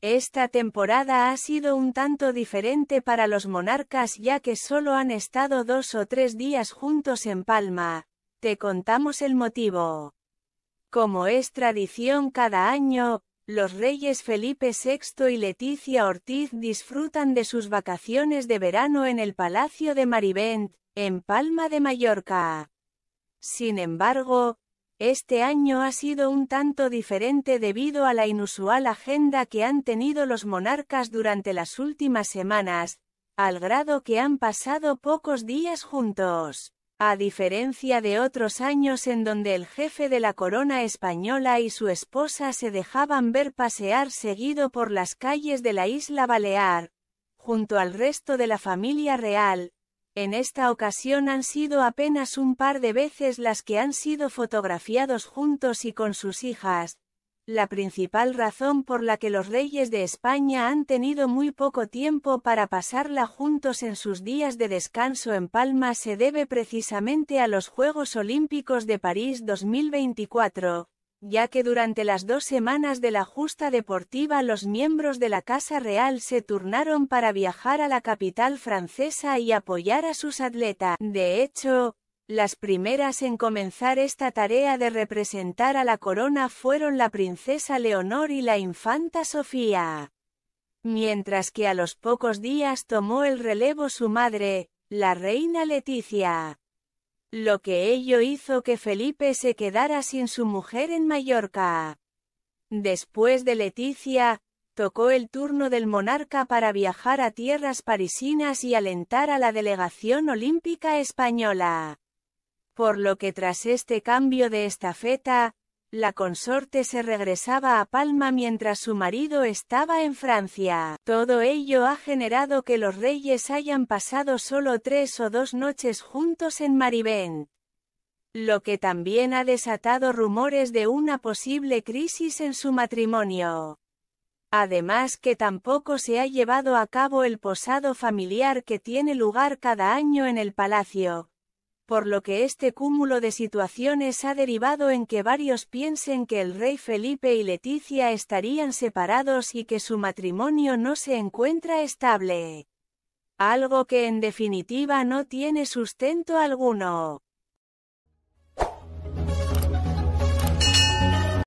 Esta temporada ha sido un tanto diferente para los monarcas ya que solo han estado dos o tres días juntos en Palma. Te contamos el motivo. Como es tradición cada año, los reyes Felipe VI y Leticia Ortiz disfrutan de sus vacaciones de verano en el Palacio de Marivent, en Palma de Mallorca. Sin embargo, este año ha sido un tanto diferente debido a la inusual agenda que han tenido los monarcas durante las últimas semanas, al grado que han pasado pocos días juntos. A diferencia de otros años en donde el jefe de la corona española y su esposa se dejaban ver pasear seguido por las calles de la isla Balear, junto al resto de la familia real, en esta ocasión han sido apenas un par de veces las que han sido fotografiados juntos y con sus hijas, la principal razón por la que los reyes de España han tenido muy poco tiempo para pasarla juntos en sus días de descanso en Palma se debe precisamente a los Juegos Olímpicos de París 2024, ya que durante las dos semanas de la justa deportiva los miembros de la Casa Real se turnaron para viajar a la capital francesa y apoyar a sus atletas. De hecho, las primeras en comenzar esta tarea de representar a la corona fueron la princesa Leonor y la infanta Sofía. Mientras que a los pocos días tomó el relevo su madre, la reina Leticia lo que ello hizo que Felipe se quedara sin su mujer en Mallorca. Después de Leticia, tocó el turno del monarca para viajar a tierras parisinas y alentar a la delegación olímpica española. Por lo que tras este cambio de estafeta, la consorte se regresaba a Palma mientras su marido estaba en Francia. Todo ello ha generado que los reyes hayan pasado solo tres o dos noches juntos en Marivent, lo que también ha desatado rumores de una posible crisis en su matrimonio. Además que tampoco se ha llevado a cabo el posado familiar que tiene lugar cada año en el palacio, por lo que este cúmulo de situaciones ha derivado en que varios piensen que el rey Felipe y Leticia estarían separados y que su matrimonio no se encuentra estable. Algo que en definitiva no tiene sustento alguno.